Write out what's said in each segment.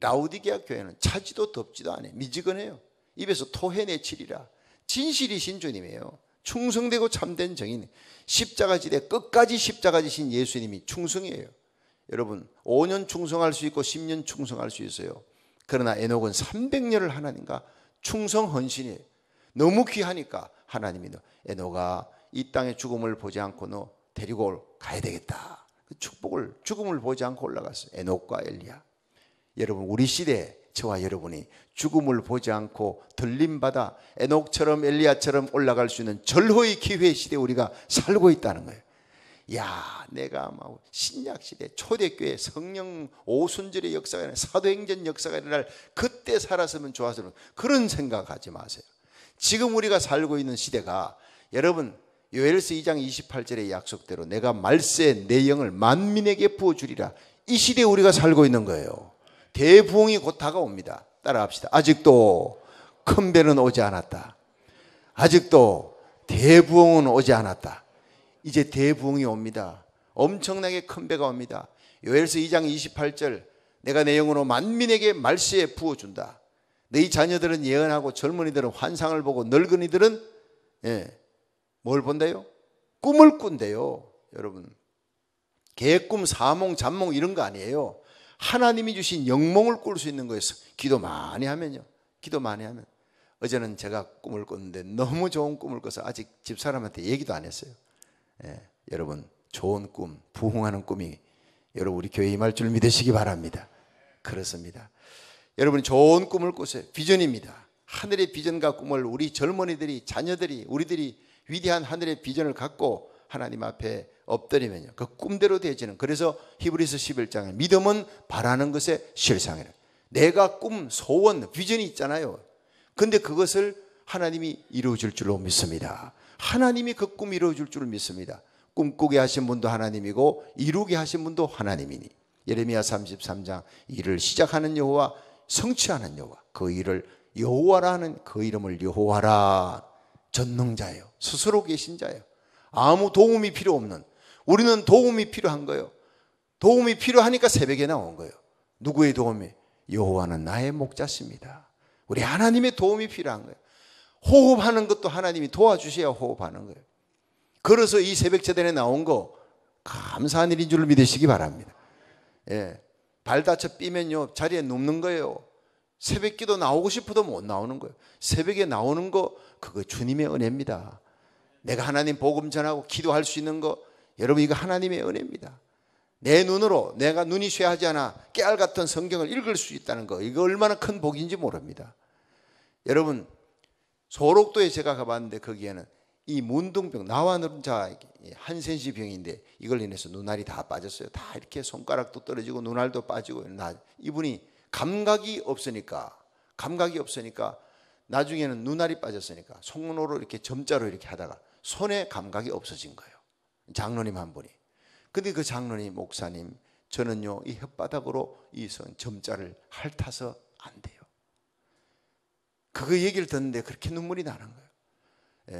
라우디게아 교회는 차지도 덥지도 않아요. 미지근해요. 입에서 토해내치리라. 진실이신 주님이에요. 충성되고 참된 정인 십자가지대 끝까지 십자가지신 예수님이 충성이에요. 여러분 5년 충성할 수 있고 10년 충성할 수 있어요. 그러나 에녹은 300년을 하나님과 충성 헌신이 너무 귀하니까 하나님이 너 에녹아 이 땅의 죽음을 보지 않고 너 데리고 가야 되겠다. 그 축복을 죽음을 보지 않고 올라갔어요. 에녹과 엘리야. 여러분 우리 시대에 저와 여러분이 죽음을 보지 않고 들림받아 에녹처럼 엘리야처럼 올라갈 수 있는 절호의 기회 시대에 우리가 살고 있다는 거예요. 야, 내가 막 신약 시대 초대교회 성령 오순절의 역사가 아니라 사도행전 역사가 일어날 그때 살았으면 좋았을 그런 생각하지 마세요. 지금 우리가 살고 있는 시대가 여러분 요엘스 2장 28절의 약속대로 내가 말세 내 영을 만민에게 부어 주리라. 이 시대에 우리가 살고 있는 거예요. 대부흥이 곧 다가옵니다. 따라합시다. 아직도 큰 배는 오지 않았다. 아직도 대부흥은 오지 않았다. 이제 대부흥이 옵니다. 엄청나게 큰 배가 옵니다. 요엘서 2장 28절 내가 내 영으로 만민에게 말세에 부어준다. 내 자녀들은 예언하고 젊은이들은 환상을 보고 늙은이들은 예, 뭘 본대요? 꿈을 꾼대요. 여러분 개꿈, 사몽, 잠몽 이런 거 아니에요. 하나님이 주신 영몽을 꿀 수 있는 거였어. 기도 많이 하면요. 기도 많이 하면. 어제는 제가 꿈을 꿨는데 너무 좋은 꿈을 꿔서 아직 집사람한테 얘기도 안 했어요. 예, 여러분, 좋은 꿈, 부흥하는 꿈이 여러분 우리 교회에 임할 줄 믿으시기 바랍니다. 그렇습니다. 여러분 좋은 꿈을 꾸세요. 비전입니다. 하늘의 비전과 꿈을 우리 젊은이들이 자녀들이 우리들이 위대한 하늘의 비전을 갖고 하나님 앞에 엎드리면요. 그 꿈대로 되지는. 그래서 히브리서 11장에 믿음은 바라는 것의 실상이라. 내가 꿈, 소원, 비전이 있잖아요. 근데 그것을 하나님이 이루어줄 줄로 믿습니다. 하나님이 그 꿈 이루어줄 줄 믿습니다. 꿈꾸게 하신 분도 하나님이고 이루게 하신 분도 하나님이니. 예레미야 33장 일을 시작하는 여호와 성취하는 여호와 그 일을 여호와라 는그 이름을 여호와라 전능자예요. 스스로 계신 자예요. 아무 도움이 필요 없는 우리는 도움이 필요한 거예요. 도움이 필요하니까 새벽에 나온 거예요. 누구의 도움이? 여호와는 나의 목자십니다. 우리 하나님의 도움이 필요한 거예요. 호흡하는 것도 하나님이 도와주셔야 호흡하는 거예요. 그래서 이 새벽 재단에 나온 거 감사한 일인 줄 믿으시기 바랍니다. 예. 발 다쳐 삐면요 자리에 눕는 거예요. 새벽 기도 나오고 싶어도 못 나오는 거예요. 새벽에 나오는 거 그거 주님의 은혜입니다. 내가 하나님 복음 전하고 기도할 수 있는 거 여러분 이거 하나님의 은혜입니다. 내 눈으로 내가 눈이 쇠하지 않아 깨알 같은 성경을 읽을 수 있다는 거 이거 얼마나 큰 복인지 모릅니다. 여러분 소록도에 제가 가봤는데 거기에는 이 문둥병 나와 눈자 한센시 병인데 이걸 인해서 눈알이 다 빠졌어요. 다 이렇게 손가락도 떨어지고 눈알도 빠지고 나 이분이 감각이 없으니까 감각이 없으니까 나중에는 눈알이 빠졌으니까 손으로 이렇게 점자로 이렇게 하다가 손에 감각이 없어진 거예요. 장로님 한 분이. 근데 그 장로님 목사님 저는요 이 혓바닥으로 이손 점자를 핥아서 안 돼요. 그거 얘기를 듣는데 그렇게 눈물이 나는 거예요.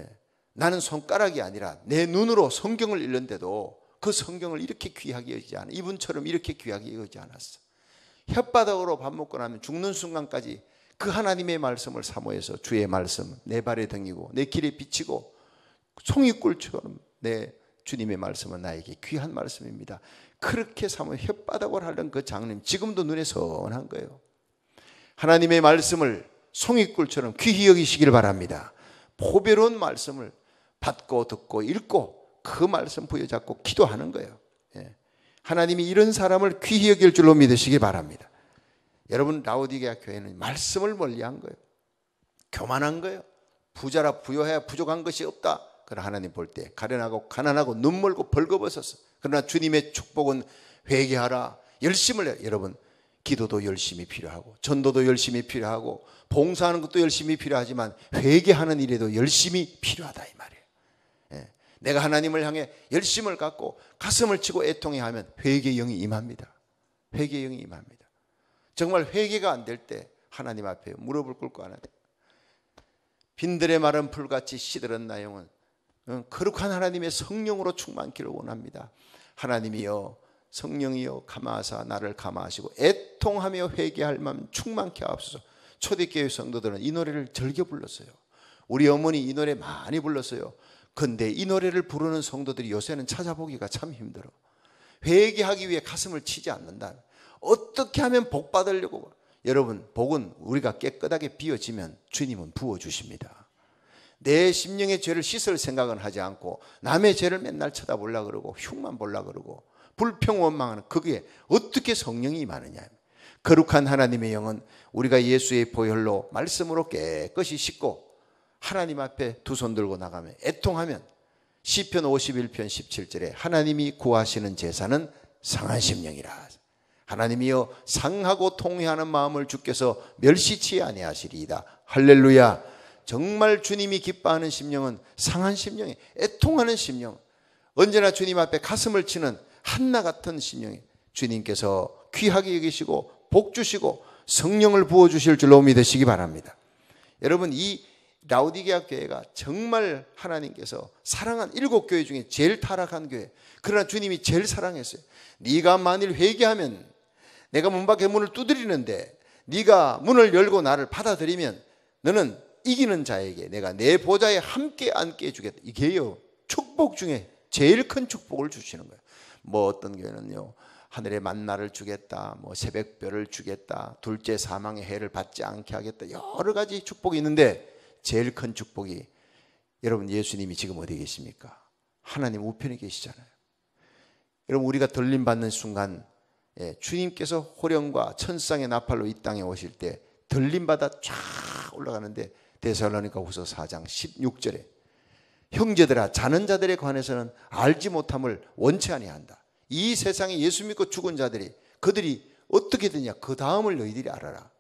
예. 나는 손가락이 아니라 내 눈으로 성경을 읽는데도 그 성경을 이렇게 귀하게 여지 않아. 이분처럼 이렇게 귀하게 여지 않았어. 혓바닥으로 밥 먹고 나면 죽는 순간까지 그 하나님의 말씀을 사모해서 주의 말씀 내 발에 등이고 내 길에 비치고 송이꿀처럼 내 주님의 말씀은 나에게 귀한 말씀입니다. 그렇게 삼아 혓바닥을 하는 그 장님 지금도 눈에 선한 거예요. 하나님의 말씀을 송이꿀처럼 귀히 여기시길 바랍니다. 보배로운 말씀을 받고 듣고 읽고 그 말씀 부여잡고 기도하는 거예요. 예. 하나님이 이런 사람을 귀히 여길 줄로 믿으시기 바랍니다. 여러분 라우디게아 교회는 말씀을 멀리한 거예요. 교만한 거예요. 부자라 부여해야 부족한 것이 없다. 그러나 하나님 볼 때 가련하고 가난하고 눈물고 벌거벗었어. 그러나 주님의 축복은 회개하라. 열심을 해. 여러분 기도도 열심히 필요하고 전도도 열심히 필요하고 봉사하는 것도 열심히 필요하지만 회개하는 일에도 열심히 필요하다 이 말이에요. 예. 내가 하나님을 향해 열심을 갖고 가슴을 치고 애통해 하면 회개 영이 임합니다. 회개 영이 임합니다. 정말 회개가 안 될 때 하나님 앞에 물어볼 걸거 하나님 빈들의 마른 풀같이 시들은 나영은 어, 거룩한 하나님의 성령으로 충만기를 원합니다. 하나님이여 성령이여 감화하사 나를 감화하시고 애통하며 회개할 마음 충만케 하옵소서. 초대교회 성도들은 이 노래를 즐겨 불렀어요. 우리 어머니 이 노래 많이 불렀어요. 근데 이 노래를 부르는 성도들이 요새는 찾아보기가 참 힘들어. 회개하기 위해 가슴을 치지 않는다. 어떻게 하면 복 받으려고 여러분 복은 우리가 깨끗하게 비워지면 주님은 부어 주십니다. 내 심령의 죄를 씻을 생각은 하지 않고 남의 죄를 맨날 쳐다보려 그러고 흉만 보려 그러고 불평 원망하는 그게 어떻게 성령이 많으냐 거룩한 하나님의 영은 우리가 예수의 보혈로 말씀으로 깨끗이 씻고 하나님 앞에 두 손 들고 나가면 애통하면 시편 51편 17절에 하나님이 구하시는 제사는 상한 심령이라 하나님이여 상하고 통회하는 마음을 주께서 멸시치 아니하시리이다 할렐루야 정말 주님이 기뻐하는 심령은 상한 심령에 애통하는 심령. 언제나 주님 앞에 가슴을 치는 한나 같은 심령에 주님께서 귀하게 여기시고 복 주시고 성령을 부어 주실 줄로 믿으시기 바랍니다. 여러분 이 라우디게아 교회가 정말 하나님께서 사랑한 일곱 교회 중에 제일 타락한 교회. 그러나 주님이 제일 사랑했어요. 네가 만일 회개하면 내가 문 밖에 문을 두드리는데 네가 문을 열고 나를 받아들이면 너는 이기는 자에게 내가 내 보좌에 함께 앉게 해주겠다. 이게요. 축복 중에 제일 큰 축복을 주시는 거예요. 뭐 어떤 교회는요. 하늘의 만나를 주겠다. 뭐 새벽별을 주겠다. 둘째 사망의 해를 받지 않게 하겠다. 여러 가지 축복이 있는데 제일 큰 축복이 여러분 예수님이 지금 어디 계십니까? 하나님 우편에 계시잖아요. 여러분 우리가 들림 받는 순간 예, 주님께서 호령과 천상의 나팔로 이 땅에 오실 때 들림 받아 쫙 올라가는데 대살로니가 후서 4장 16절에 형제들아 자는 자들에 관해서는 알지 못함을 원치 아니한다. 이 세상에 예수 믿고 죽은 자들이 그들이 어떻게 되냐 그 다음을 너희들이 알아라.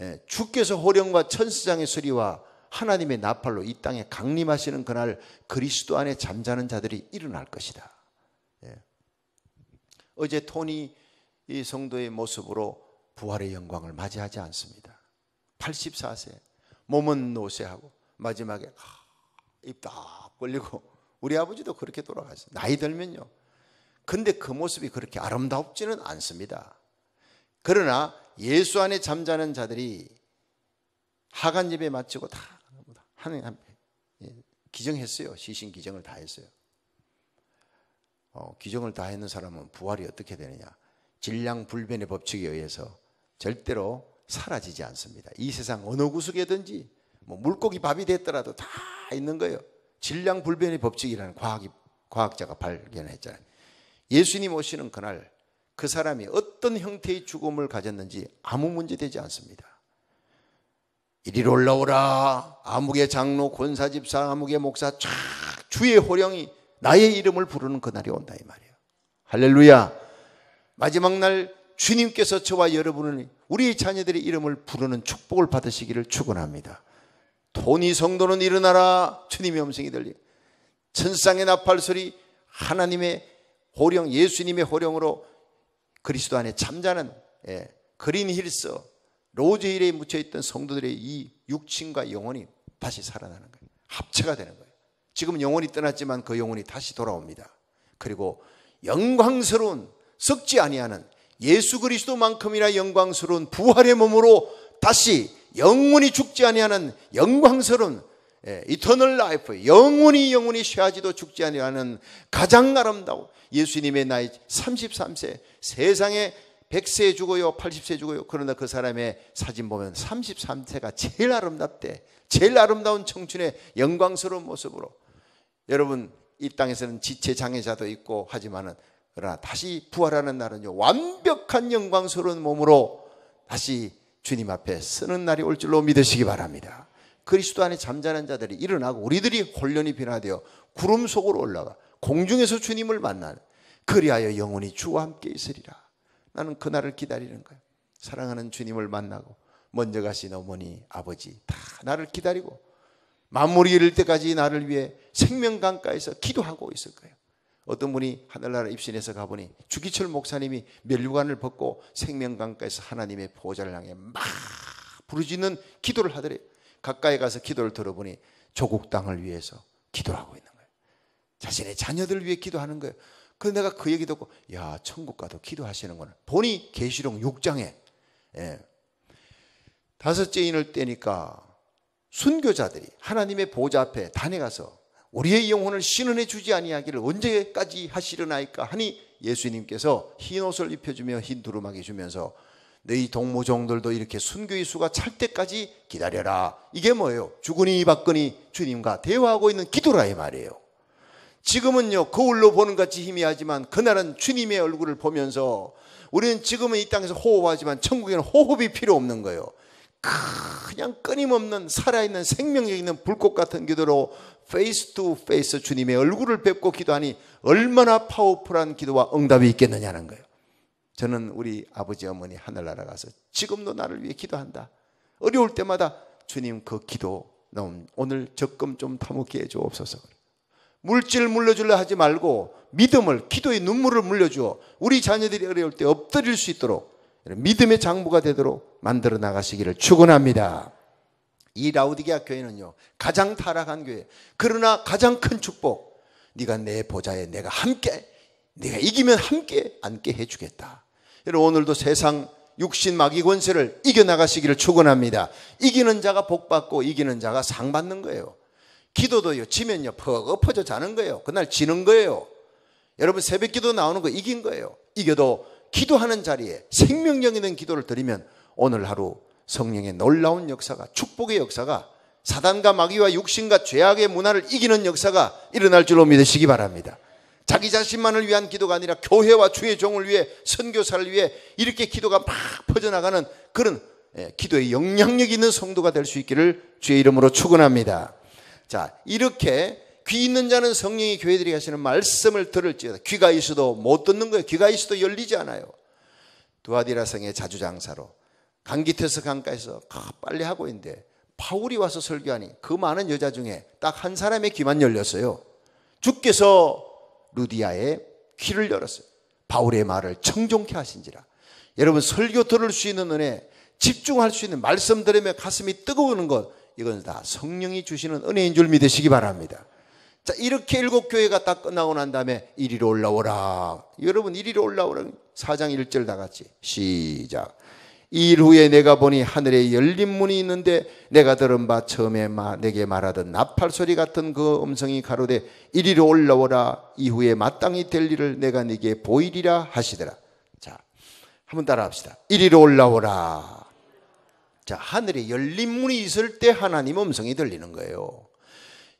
예, 주께서 호령과 천사장의 소리와 하나님의 나팔로 이 땅에 강림하시는 그날 그리스도 안에 잠자는 자들이 일어날 것이다. 예. 어제 톤이 이 성도의 모습으로 부활의 영광을 맞이하지 않습니다. 84세 몸은 노쇠하고 마지막에 하, 아, 입딱 벌리고 우리 아버지도 그렇게 돌아가셨어요. 나이 들면요. 근데 그 모습이 그렇게 아름답지는 않습니다. 그러나 예수 안에 잠자는 자들이 하간 집에 마치고 다 하나님 앞에 예, 기정했어요. 시신 기정을 다 했어요. 어, 기정을 다 했는 사람은 부활이 어떻게 되느냐? 질량 불변의 법칙에 의해서 절대로 사라지지 않습니다. 이 세상 어느 구석에든지 뭐 물고기 밥이 됐더라도 다 있는 거예요. 질량 불변의 법칙이라는 과학이, 과학자가 발견했잖아요. 예수님 오시는 그날 그 사람이 어떤 형태의 죽음을 가졌는지 아무 문제되지 않습니다. 이리로 올라오라. 암흑의 장로, 권사집사, 암흑의 목사, 쫙 주의 호령이 나의 이름을 부르는 그날이 온다 이 말이에요. 할렐루야. 마지막 날 주님께서 저와 여러분을 우리 자녀들의 이름을 부르는 축복을 받으시기를 축원합니다. 돈이 성도는 일어나라 주님의 음성이 들리. 천상의 나팔 소리 하나님의 호령 예수님의 호령으로 그리스도 안에 잠자는 예, 그린힐스 로즈힐에 묻혀있던 성도들의 이 육신과 영혼이 다시 살아나는 거예요. 합체가 되는 거예요. 지금 영혼이 떠났지만 그 영혼이 다시 돌아옵니다. 그리고 영광스러운 썩지 아니하는 예수 그리스도만큼이나 영광스러운 부활의 몸으로 다시 영원히 죽지 아니하는 영광스러운 이터널 예, 라이프 영원히 영원히 쉬하지도 죽지 아니하는 가장 아름다운 예수님의 나이 33세 세상에 100세 죽어요 80세 죽어요 그러나 그 사람의 사진 보면 33세가 제일 아름답대 제일 아름다운 청춘의 영광스러운 모습으로 여러분 이 땅에서는 지체 장애자도 있고 하지만은 그러나 다시 부활하는 날은요, 완벽한 영광스러운 몸으로 다시 주님 앞에 서는 날이 올 줄로 믿으시기 바랍니다. 그리스도 안에 잠자는 자들이 일어나고 우리들이 혼련이 변화되어 구름 속으로 올라가 공중에서 주님을 만나는 그리하여 영혼이 주와 함께 있으리라. 나는 그날을 기다리는 거야. 사랑하는 주님을 만나고 먼저 가신 어머니, 아버지 다 나를 기다리고 만물이 이를 때까지 나를 위해 생명강가에서 기도하고 있을 거예요. 어떤 분이 하늘나라 입신해서 가보니 주기철 목사님이 멸류관을 벗고 생명강가에서 하나님의 보호자를 향해 막 부르짖는 기도를 하더래요. 가까이 가서 기도를 들어보니 조국 땅을 위해서 기도하고 있는 거예요. 자신의 자녀들을 위해 기도하는 거예요. 그래서 내가 그 얘기 듣고 야 천국 가도 기도하시는구나. 보니 계시록 6장에 예. 다섯째 인을 떼니까 순교자들이 하나님의 보좌 앞에 단에 가서 우리의 영혼을 신원해 주지 아니하기를 언제까지 하시려나이까 하니 예수님께서 흰 옷을 입혀주며 흰 두루마기 주면서 너희 동무종들도 이렇게 순교의 수가 찰 때까지 기다려라. 이게 뭐예요? 주군이 박근니 주님과 대화하고 있는 기도라 이 말이에요. 지금은요 거울로 보는 같이 희미하지만 그날은 주님의 얼굴을 보면서 우리는 지금은 이 땅에서 호흡하지만 천국에는 호흡이 필요 없는 거예요. 그냥 끊임없는 살아있는 생명력 있는 불꽃 같은 기도로 페이스 투 페이스 주님의 얼굴을 뵙고 기도하니 얼마나 파워풀한 기도와 응답이 있겠느냐는 거예요. 저는 우리 아버지 어머니 하늘나라 가서 지금도 나를 위해 기도한다. 어려울 때마다 주님 그 기도 오늘 적금 좀 타먹게 해주옵소서. 물질 물려줄라 하지 말고 믿음을 기도의 눈물을 물려주어 우리 자녀들이 어려울 때 엎드릴 수 있도록 믿음의 장부가 되도록 만들어 나가시기를 축원합니다. 이 라우디게아 교회는요. 가장 타락한 교회. 그러나 가장 큰 축복. 네가 내 보좌에 내가 함께 내가 이기면 함께 앉게 해 주겠다. 여러분 오늘도 세상 육신 마귀 권세를 이겨나가시기를 축원합니다. 이기는 자가 복받고 이기는 자가 상 받는 거예요. 기도도요. 지면요. 퍽 엎어져 자는 거예요. 그날 지는 거예요. 여러분 새벽 기도 나오는 거 이긴 거예요. 이겨도 기도하는 자리에 생명력 있는 기도를 드리면 오늘 하루 성령의 놀라운 역사가 축복의 역사가 사단과 마귀와 육신과 죄악의 문화를 이기는 역사가 일어날 줄로 믿으시기 바랍니다. 자기 자신만을 위한 기도가 아니라 교회와 주의 종을 위해 선교사를 위해 이렇게 기도가 막 퍼져나가는 그런 예, 기도의 영향력 있는 성도가 될 수 있기를 주의 이름으로 축원합니다. 자, 이렇게 귀 있는 자는 성령이 교회들이 하시는 말씀을 들을지어다. 귀가 있어도 못 듣는 거예요. 귀가 있어도 열리지 않아요. 두아디라 성의 자주장사로 강기태서 강가에서 빨리 하고 있는데 파울이 와서 설교하니 그 많은 여자 중에 딱 한 사람의 귀만 열렸어요. 주께서 루디아의 귀를 열었어요. 바울의 말을 청종케 하신지라. 여러분 설교 들을 수 있는 은혜, 집중할 수 있는 말씀 들으며 가슴이 뜨거우는 것 이건 다 성령이 주시는 은혜인 줄 믿으시기 바랍니다. 자, 이렇게 일곱 교회가 다 끝나고 난 다음에 이리로 올라오라. 여러분 이리로 올라오라. 사장 1절 다 같이 시작. 이일 후에 내가 보니 하늘에 열린 문이 있는데 내가 들은 바 처음에 내게 말하던 나팔 소리 같은 그 음성이 가로되 이리로 올라오라 이후에 마땅히 될 일을 내가 네게 보이리라 하시더라. 자, 한번 따라합시다. 이리로 올라오라. 자, 하늘에 열린 문이 있을 때 하나님 음성이 들리는 거예요.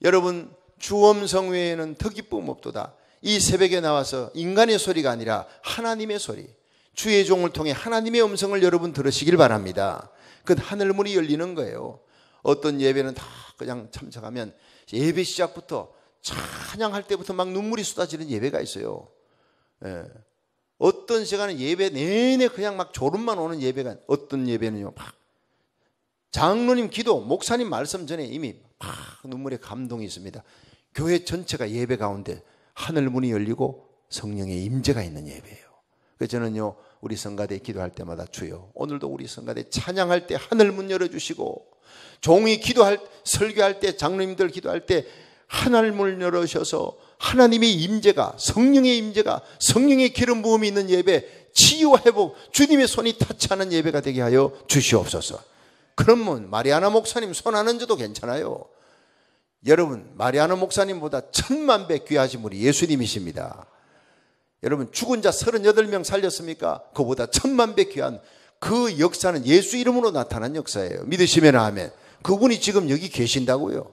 여러분 주음성 외에는 특이 쁨 없도다. 이 새벽에 나와서 인간의 소리가 아니라 하나님의 소리. 주의 종을 통해 하나님의 음성을 여러분 들으시길 바랍니다. 그 하늘문이 열리는 거예요. 어떤 예배는 다 그냥 참석하면 예배 시작부터 찬양할 때부터 막 눈물이 쏟아지는 예배가 있어요. 예. 어떤 시간은 예배 내내 그냥 막 졸음만 오는 예배가 어떤 예배는요. 막 장로님 기도, 목사님 말씀 전에 이미 막 눈물의 감동이 있습니다. 교회 전체가 예배 가운데 하늘 문이 열리고 성령의 임재가 있는 예배예요. 그래서 저는요 우리 성가대 기도할 때마다 주여 오늘도 우리 성가대 찬양할 때 하늘 문 열어주시고 종이 기도할 설교할 때 장로님들 기도할 때 하늘 문 열어셔서 하나님의 임재가 성령의 임재가 성령의 기름 부음이 있는 예배 치유와 회복 주님의 손이 타치하는 예배가 되게 하여 주시옵소서 그러면 마리아나 목사님 손하는저도 괜찮아요 여러분 마리아나 목사님보다 천만 배 귀하신 분이 예수님이십니다 여러분 죽은 자 38명 살렸습니까? 그보다 천만 배 귀한 그 역사는 예수 이름으로 나타난 역사예요. 믿으시면 아멘. 그분이 지금 여기 계신다고요.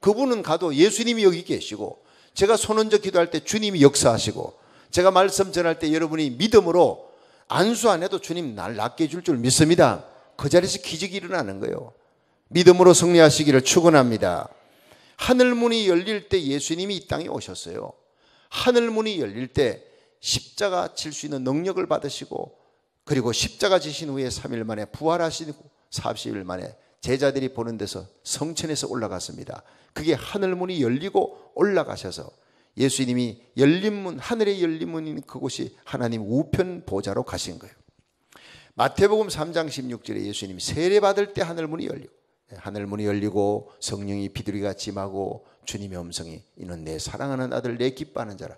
그분은 가도 예수님이 여기 계시고 제가 손얹적 기도할 때 주님이 역사하시고 제가 말씀 전할 때 여러분이 믿음으로 안수 안 해도 주님 날 낫게 줄줄 믿습니다. 그 자리에서 기적이 일어나는 거예요. 믿음으로 승리하시기를 축원합니다. 하늘 문이 열릴 때 예수님이 이 땅에 오셨어요. 하늘 문이 열릴 때 십자가 질수 있는 능력을 받으시고 그리고 십자가 지신 후에 3일 만에 부활하시고 40일 만에 제자들이 보는 데서 성천에서 올라갔습니다. 그게 하늘 문이 열리고 올라가셔서 예수님이 열린 문, 하늘의 열린 문인 그곳이 하나님 우편 보좌로 가신 거예요. 마태복음 3장 16절에 예수님이 세례 받을 때 하늘 문이 열리고 예, 하늘 문이 열리고 성령이 비둘기같이 마고 주님의 음성이 이는 내 사랑하는 아들 내 기뻐하는 자라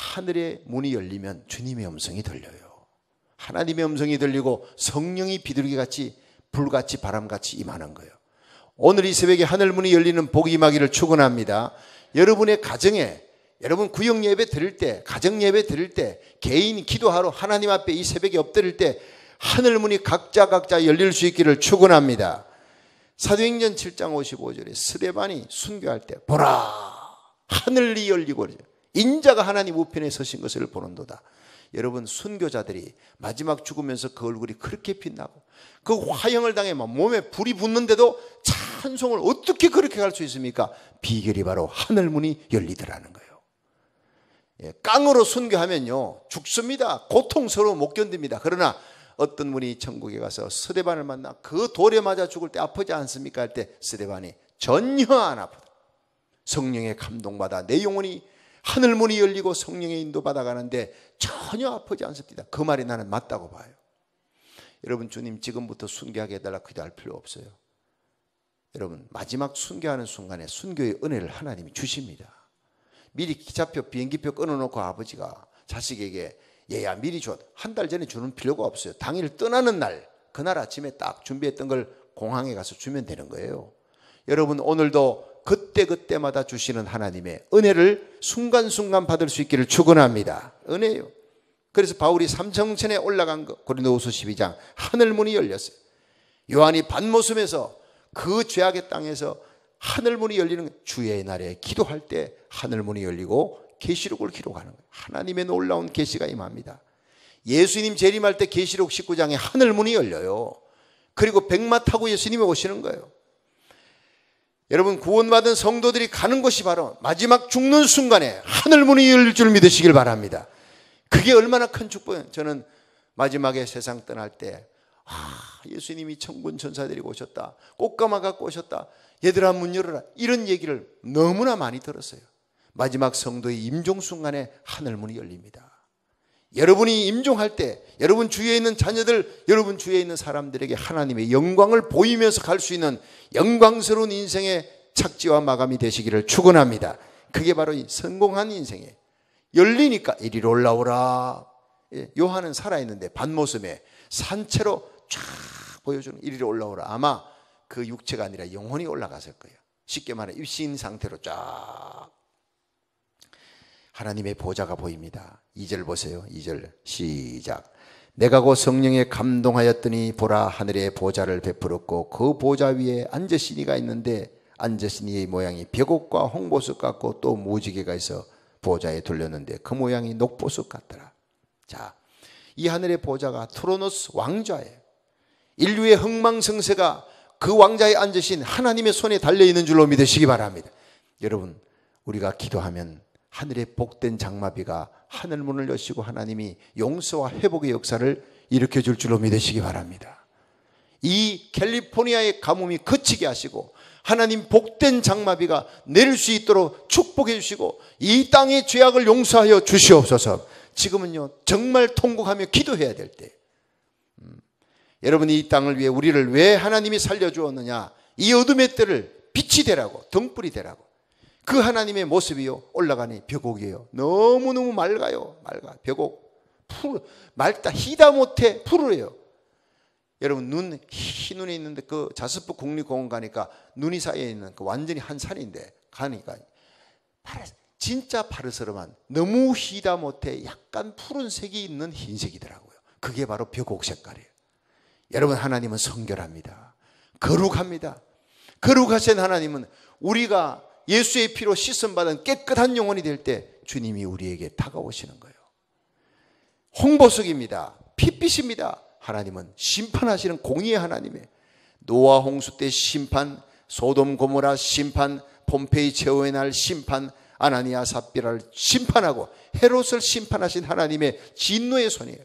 하늘의 문이 열리면 주님의 음성이 들려요. 하나님의 음성이 들리고 성령이 비둘기 같이 불같이 바람같이 임하는 거예요. 오늘 이 새벽에 하늘 문이 열리는 복이 임하기를 축원합니다. 여러분의 가정에 여러분 구역 예배 드릴 때, 가정 예배 드릴 때, 개인 기도하러 하나님 앞에 이 새벽에 엎드릴 때 하늘 문이 각자 각자 열릴 수 있기를 축원합니다. 사도행전 7장 55절에 스레반이 순교할 때 보라 하늘이 열리고 그러죠. 인자가 하나님 우편에 서신 것을 보는도다. 여러분 순교자들이 마지막 죽으면서 그 얼굴이 그렇게 빛나고 그 화형을 당해 몸에 불이 붙는데도 찬송을 어떻게 그렇게 할 수 있습니까? 비결이 바로 하늘 문이 열리더라는 거예요. 예, 깡으로 순교하면요 죽습니다. 고통스러워 못 견딥니다. 그러나 어떤 분이 천국에 가서 스데반을 만나 그 돌에 맞아 죽을 때 아프지 않습니까? 할 때 스데반이 전혀 안 아프다. 성령의 감동받아 내 영혼이 하늘문이 열리고 성령의 인도받아 가는데 전혀 아프지 않습니다. 그 말이 나는 맞다고 봐요. 여러분 주님 지금부터 순교하게 해달라 기도할 필요 없어요. 여러분 마지막 순교하는 순간에 순교의 은혜를 하나님이 주십니다. 미리 기차표 비행기표 끊어놓고 아버지가 자식에게 얘야 미리 줘. 한 달 전에 주는 필요가 없어요. 당일 떠나는 날 그날 아침에 딱 준비했던 걸 공항에 가서 주면 되는 거예요. 여러분 오늘도 그때그때마다 주시는 하나님의 은혜를 순간순간 받을 수 있기를 축원합니다. 은혜요. 그래서 바울이 삼성천에 올라간 것 고린도후서 12장 하늘 문이 열렸어요. 요한이 반모섬에서 그 죄악의 땅에서 하늘 문이 열리는 주의 날에 기도할 때 하늘 문이 열리고 계시록을 기록하는 거예요. 하나님의 놀라운 계시가 임합니다. 예수님 재림할 때 계시록 19장에 하늘 문이 열려요. 그리고 백마 타고 예수님이 오시는 거예요. 여러분 구원받은 성도들이 가는 곳이 바로 마지막 죽는 순간에 하늘 문이 열릴 줄 믿으시길 바랍니다. 그게 얼마나 큰 축복이에요. 저는 마지막에 세상 떠날 때 아, 예수님이 천군 천사들이 오셨다. 꽃가마 가고 오셨다. 얘들아 문 열어라. 이런 얘기를 너무나 많이 들었어요. 마지막 성도의 임종 순간에 하늘 문이 열립니다. 여러분이 임종할 때 여러분 주위에 있는 자녀들, 여러분 주위에 있는 사람들에게 하나님의 영광을 보이면서 갈 수 있는 영광스러운 인생의 착지와 마감이 되시기를 축원합니다. 그게 바로 이 성공한 인생이에 열리니까 이리 로 올라오라. 예, 요한은 살아있는데 반모습에 산채로 쫙 보여주는 이리 로 올라오라. 아마 그 육체가 아니라 영혼이 올라갔을 거예요. 쉽게 말해 입신 상태로 쫙 하나님의 보좌가 보입니다. 2절 보세요. 2절 시작. 내가 곧 성령에 감동하였더니 보라 하늘에 보좌를 베풀었고 그 보좌 위에 앉으신 이가 있는데 앉으신 이의 모양이 벽옥과 홍보석 같고 또 무지개가 있어 보좌에 둘렸는데 그 모양이 녹보석 같더라. 자, 이 하늘의 보좌가 트로노스 왕좌예요. 인류의 흥망성쇠가 그 왕좌에 앉으신 하나님의 손에 달려 있는 줄로 믿으시기 바랍니다. 여러분, 우리가 기도하면 하늘의 복된 장마비가 하늘 문을 여시고 하나님이 용서와 회복의 역사를 일으켜 줄 줄로 믿으시기 바랍니다. 이 캘리포니아의 가뭄이 그치게 하시고 하나님 복된 장마비가 내릴 수 있도록 축복해 주시고 이 땅의 죄악을 용서하여 주시옵소서. 지금은요 정말 통곡하며 기도해야 될 때. 음, 여러분이 이 땅을 위해 우리를 왜 하나님이 살려 주었느냐? 이 어둠의 때를 빛이 되라고 등불이 되라고 그 하나님의 모습이요 올라가니 벽옥이에요 너무 너무 맑아요, 맑아 벽옥. 푸르 맑다 희다 못해 푸르래요. 여러분 눈 흰 눈이 있는데 그 자스프 국립공원 가니까 눈이 사이에 있는 그 완전히 한 산인데 가니까 진짜 파르스름한 너무 희다 못해 약간 푸른색이 있는 흰색이더라고요. 그게 바로 벽옥 색깔이에요. 여러분 하나님은 성결합니다. 거룩합니다. 거룩하신 하나님은 우리가 예수의 피로 씻음받은 깨끗한 영혼이 될 때 주님이 우리에게 다가오시는 거예요. 홍보석입니다. 핏빛입니다. 하나님은 심판하시는 공의의 하나님이에요. 노아 홍수 때 심판, 소돔 고모라 심판, 폼페이 제오의 날 심판, 아나니아 삽비라를 심판하고 헤롯을 심판하신 하나님의 진노의 손이에요.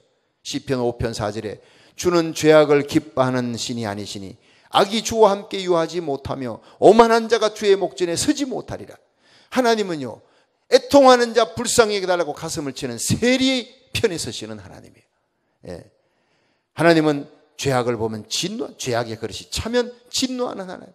시편 5편 4절에 주는 죄악을 기뻐하는 신이 아니시니 악이 주와 함께 유하지 못하며 오만한 자가 주의 목전에 서지 못하리라. 하나님은요. 애통하는 자 불쌍히 해달라고 가슴을 치는 세리 편에 서시는 하나님이에요. 예. 하나님은 죄악을 보면 진노, 죄악의 그릇이 차면 진노하는 하나님.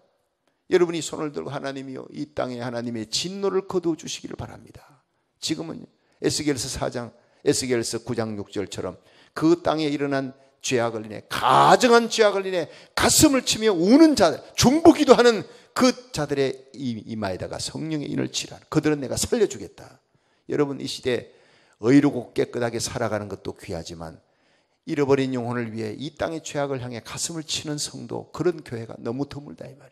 여러분이 손을 들고 하나님이요. 이 땅에 하나님의 진노를 거두어 주시기를 바랍니다. 지금은 에스겔서 4장, 에스겔서 9장 6절처럼 그 땅에 일어난 죄악을 인해 가정한 죄악을 인해 가슴을 치며 우는 자들 중보기도 하는 그 자들의 이마에다가 성령의 인을 치라 그들은 내가 살려주겠다 여러분 이 시대 에의로고 깨끗하게 살아가는 것도 귀하지만 잃어버린 영혼을 위해 이 땅의 죄악을 향해 가슴을 치는 성도 그런 교회가 너무 드물다 이 말이에요.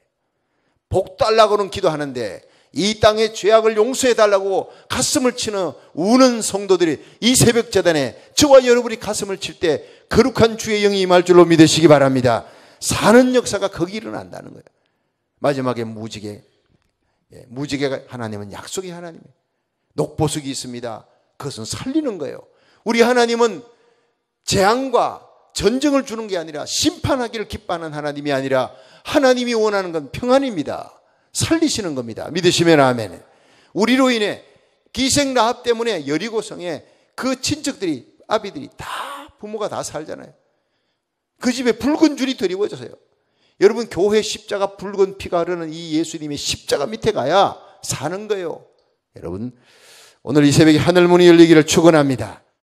복 달라고는 기도하는데 이 땅의 죄악을 용서해 달라고 가슴을 치는 우는 성도들이 이 새벽 재단에 저와 여러분이 가슴을 칠 때 거룩한 주의 영이 임할 줄로 믿으시기 바랍니다. 사는 역사가 거기 일어난다는 거예요. 마지막에 무지개. 예, 무지개가 하나님은 약속의 하나님이에요. 녹보석이 있습니다. 그것은 살리는 거예요. 우리 하나님은 재앙과 전쟁을 주는 게 아니라 심판하기를 기뻐하는 하나님이 아니라 하나님이 원하는 건 평안입니다. 살리시는 겁니다. 믿으시면 아멘. 우리로 인해 기생 라합 때문에 여리고성에 그 친척들이 아비들이 다 부모가 다 살잖아요. 그 집에 붉은 줄이 드리워져서요. 여러분 교회 십자가 붉은 피가 흐르는 이 예수님의 십자가 밑에 가야 사는 거예요. 여러분 오늘 이 새벽에 하늘 문이 열리기를 축원합니다.